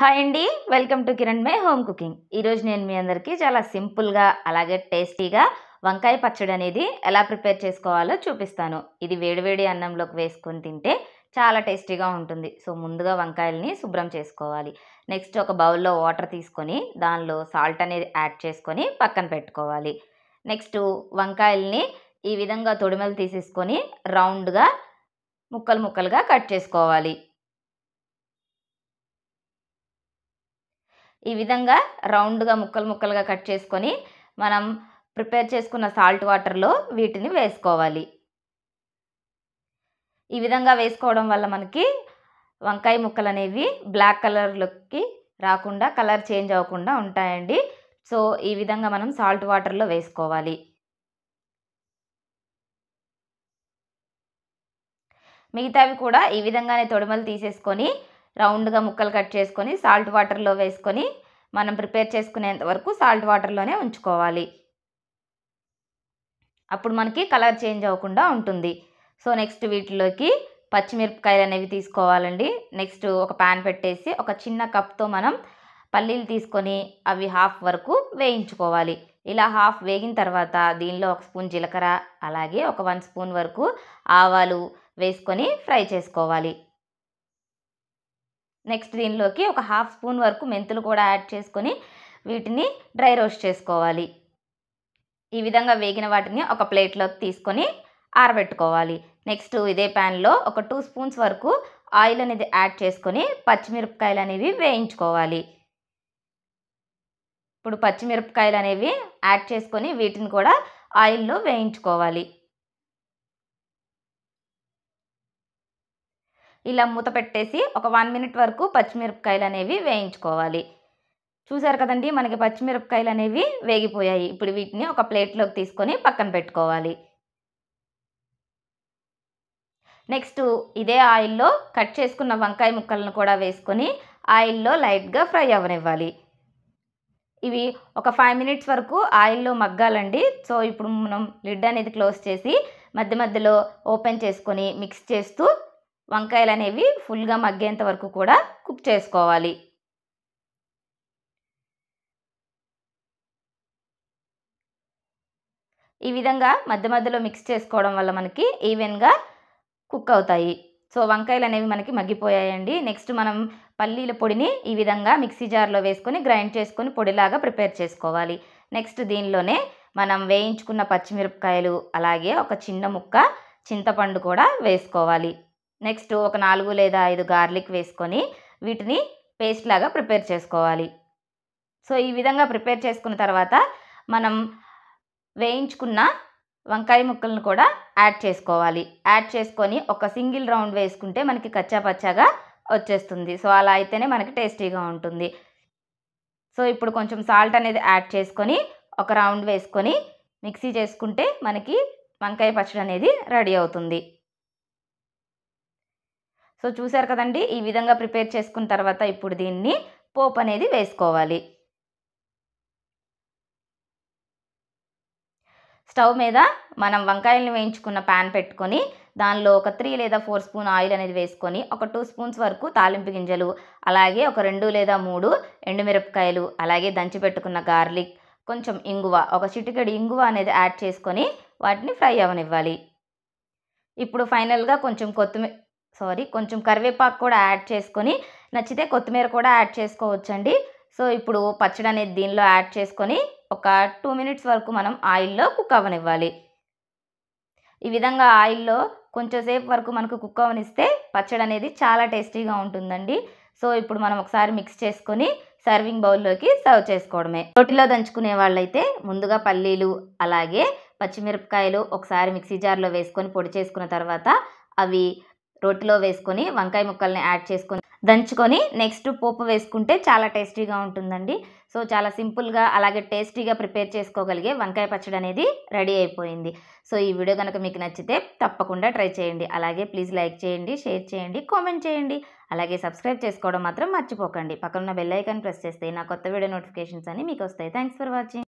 hi అండి welcome to Kiran మే home cooking ఈరోజు నేను మీ అందరికీ చాలా సింపుల్గా అలాగే టేస్టీగా వంకాయ పచ్చడి అనేది ఎలా ప్రిపేర్ చేసుకోవాలో చూపిస్తాను ఇది వేడివేడి అన్నంలోకి వేసుకొని తింటే చాలా టేస్టీగా ఉంటుంది సో ముందుగా వంకాయల్ని శుభ్రం చేసుకోవాలి నెక్స్ట్ ఒక బౌల్లో వాటర్ తీసుకొని దానిలో సాల్ట్ అనేది యాడ్ చేసుకొని పక్కన పెట్టుకోవాలి నెక్స్ట్ వంకాయల్ని ఈ విధంగా తొడిమలు తీసేసుకొని రౌండ్గా ముక్కలు ముక్కలుగా కట్ చేసుకోవాలి ఈ విధంగా రౌండ్గా ముక్కలు ముక్కలుగా కట్ చేసుకొని మనం ప్రిపేర్ చేసుకున్న సాల్ట్ వాటర్లో వీటిని వేసుకోవాలి ఈ విధంగా వేసుకోవడం వల్ల మనకి వంకాయ ముక్కలు అనేవి బ్లాక్ కలర్లోకి రాకుండా కలర్ చేంజ్ అవ్వకుండా ఉంటాయండి సో ఈ విధంగా మనం సాల్ట్ వాటర్లో వేసుకోవాలి మిగతావి కూడా ఈ విధంగానే తొడిమలు తీసేసుకొని రౌండ్గా ముక్కలు కట్ చేసుకొని సాల్ట్ వాటర్లో వేసుకొని మనం ప్రిపేర్ చేసుకునేంత వరకు సాల్ట్ వాటర్లోనే ఉంచుకోవాలి అప్పుడు మనకి కలర్ చేంజ్ అవ్వకుండా ఉంటుంది సో నెక్స్ట్ వీటిలోకి పచ్చిమిరపకాయలు అనేవి తీసుకోవాలండి నెక్స్ట్ ఒక ప్యాన్ పెట్టేసి ఒక చిన్న కప్తో మనం పల్లీలు తీసుకొని అవి హాఫ్ వరకు వేయించుకోవాలి ఇలా హాఫ్ వేగిన తర్వాత దీనిలో ఒక స్పూన్ జీలకర్ర అలాగే ఒక వన్ స్పూన్ వరకు ఆవాలు వేసుకొని ఫ్రై చేసుకోవాలి నెక్స్ట్ దీనిలోకి ఒక హాఫ్ స్పూన్ వరకు మెంతులు కూడా యాడ్ చేసుకొని వీటిని డ్రై రోస్ట్ చేసుకోవాలి ఈ విధంగా వేగిన వాటిని ఒక ప్లేట్లోకి తీసుకొని ఆరబెట్టుకోవాలి నెక్స్ట్ ఇదే ప్యాన్లో ఒక టూ స్పూన్స్ వరకు ఆయిల్ అనేది యాడ్ చేసుకొని పచ్చిమిరపకాయలు అనేవి వేయించుకోవాలి ఇప్పుడు పచ్చిమిరపకాయలు అనేవి యాడ్ చేసుకొని వీటిని కూడా ఆయిల్లో వేయించుకోవాలి ఇలా మూత పెట్టేసి ఒక వన్ మినిట్ వరకు పచ్చిమిరపకాయలు అనేవి వేయించుకోవాలి చూసారు కదండి మనకి పచ్చిమిరపకాయలు అనేవి వేగిపోయాయి ఇప్పుడు వీటిని ఒక ప్లేట్లోకి తీసుకొని పక్కన పెట్టుకోవాలి నెక్స్ట్ ఇదే ఆయిల్లో కట్ చేసుకున్న వంకాయ ముక్కలను కూడా వేసుకొని ఆయిల్లో లైట్గా ఫ్రై అవ్వనివ్వాలి ఇవి ఒక ఫైవ్ మినిట్స్ వరకు ఆయిల్లో మగ్గాలండి సో ఇప్పుడు మనం లిడ్ అనేది క్లోజ్ చేసి మధ్య మధ్యలో ఓపెన్ చేసుకొని మిక్స్ చేస్తూ వంకాయలు అనేవి ఫుల్గా మగ్గేంత వరకు కూడా కుక్ చేసుకోవాలి ఈ విధంగా మధ్య మధ్యలో మిక్స్ చేసుకోవడం వల్ల మనకి ఈవెన్గా కుక్ అవుతాయి సో వంకాయలు అనేవి మనకి మగ్గిపోయాయండి నెక్స్ట్ మనం పల్లీల పొడిని ఈ విధంగా మిక్సీ జార్లో వేసుకొని గ్రైండ్ చేసుకొని పొడిలాగా ప్రిపేర్ చేసుకోవాలి నెక్స్ట్ దీనిలోనే మనం వేయించుకున్న పచ్చిమిరపకాయలు అలాగే ఒక చిన్న ముక్క చింతపండు కూడా వేసుకోవాలి నెక్స్ట్ ఒక నాలుగు లేదా ఐదు గార్లిక్ వేసుకొని వీటిని పేస్ట్ లాగా ప్రిపేర్ చేసుకోవాలి సో ఈ విధంగా ప్రిపేర్ చేసుకున్న తర్వాత మనం వేయించుకున్న వంకాయ ముక్కలను కూడా యాడ్ చేసుకోవాలి యాడ్ చేసుకొని ఒక సింగిల్ రౌండ్ వేసుకుంటే మనకి కచ్చా పచ్చాగా వచ్చేస్తుంది సో అలా అయితేనే మనకి టేస్టీగా ఉంటుంది సో ఇప్పుడు కొంచెం సాల్ట్ అనేది యాడ్ చేసుకొని ఒక రౌండ్ వేసుకొని మిక్సీ చేసుకుంటే మనకి వంకాయ పచ్చడి అనేది రెడీ అవుతుంది సో చూసారు కదండి ఈ విధంగా ప్రిపేర్ చేసుకున్న తర్వాత ఇప్పుడు దీన్ని పోపు అనేది వేసుకోవాలి స్టవ్ మీద మనం వంకాయలను వేయించుకున్న ప్యాన్ పెట్టుకొని దానిలో ఒక త్రీ లేదా ఫోర్ స్పూన్ ఆయిల్ అనేది వేసుకొని ఒక టూ స్పూన్స్ వరకు తాలింపు గింజలు అలాగే ఒక రెండు లేదా మూడు ఎండుమిరపకాయలు అలాగే దంచి పెట్టుకున్న గార్లిక్ కొంచెం ఇంగువ ఒక చిటికెడు ఇంగువ అనేది యాడ్ చేసుకొని వాటిని ఫ్రై అవనివ్వాలి ఇప్పుడు ఫైనల్గా కొంచెం కొత్తిమీర సారీ కొంచెం కరివేపాకు కూడా యాడ్ చేసుకొని నచ్చితే కొత్తిమీర కూడా యాడ్ చేసుకోవచ్చండి సో ఇప్పుడు పచ్చడి అనేది దీనిలో యాడ్ చేసుకొని ఒక టూ మినిట్స్ వరకు మనం ఆయిల్లో కుక్ అవ్వనివ్వాలి ఈ విధంగా ఆయిల్లో కొంచెంసేపు వరకు మనకు కుక్ అవనిస్తే పచ్చడి అనేది చాలా టేస్టీగా ఉంటుందండి సో ఇప్పుడు మనం ఒకసారి మిక్స్ చేసుకొని సర్వింగ్ బౌల్లోకి సర్వ్ చేసుకోవడమే రోటిలో దంచుకునే వాళ్ళైతే ముందుగా పల్లీలు అలాగే పచ్చిమిరపకాయలు ఒకసారి మిక్సీ జార్లో వేసుకొని పొడి చేసుకున్న తర్వాత అవి రోటిలో వేసుకొని వంకాయ ముక్కల్ని యాడ్ చేసుకొని దంచుకొని నెక్స్ట్ పోపు వేసుకుంటే చాలా టేస్టీగా ఉంటుందండి సో చాలా సింపుల్గా అలాగే టేస్టీగా ప్రిపేర్ చేసుకోగలిగే వంకాయ పచ్చడి అనేది రెడీ అయిపోయింది సో ఈ వీడియో కనుక మీకు నచ్చితే తప్పకుండా ట్రై చేయండి అలాగే ప్లీజ్ లైక్ చేయండి షేర్ చేయండి కామెంట్ చేయండి అలాగే సబ్స్క్రైబ్ చేసుకోవడం మాత్రం మర్చిపోకండి పక్కన బెల్ ఐకాన్ ప్రెస్ చేస్తే నా కొత్త వీడియో నోటిఫికేషన్స్ అని మీకు వస్తాయి థ్యాంక్స్ ఫర్ వాచింగ్